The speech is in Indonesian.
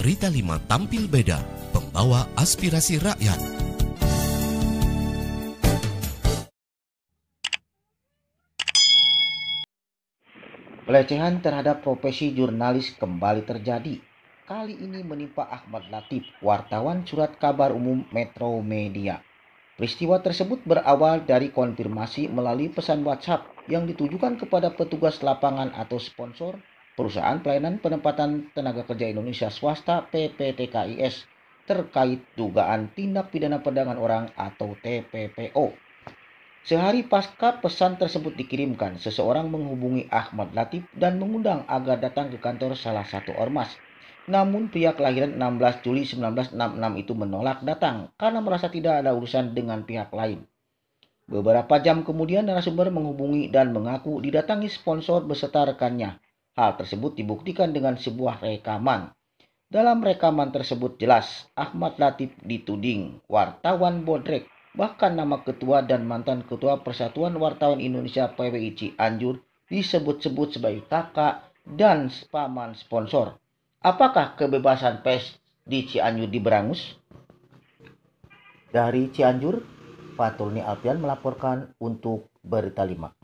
Berita 5 tampil beda, pembawa aspirasi rakyat. Pelecehan terhadap profesi jurnalis kembali terjadi. Kali ini menimpa Ahmad Latif, wartawan surat kabar umum Metro Media. Peristiwa tersebut berawal dari konfirmasi melalui pesan WhatsApp yang ditujukan kepada petugas lapangan atau sponsor Perusahaan Pelayanan Penempatan Tenaga Kerja Indonesia Swasta PPTKIS terkait dugaan tindak pidana perdagangan orang atau TPPO. Sehari pasca pesan tersebut dikirimkan, seseorang menghubungi Ahmad Latif dan mengundang agar datang ke kantor salah satu ormas. Namun pihak kelahiran 16 Juli 1966 itu menolak datang karena merasa tidak ada urusan dengan pihak lain. Beberapa jam kemudian narasumber menghubungi dan mengaku didatangi sponsor beserta rekannya. Hal tersebut dibuktikan dengan sebuah rekaman. Dalam rekaman tersebut jelas Ahmad Latif dituding wartawan bodrek, bahkan nama ketua dan mantan ketua Persatuan Wartawan Indonesia PWIC Anjur disebut-sebut sebagai kakak dan paman sponsor. Apakah kebebasan pes di Cianjur diberangus? Dari Cianjur, Fatulni Alpian melaporkan untuk Berita 5.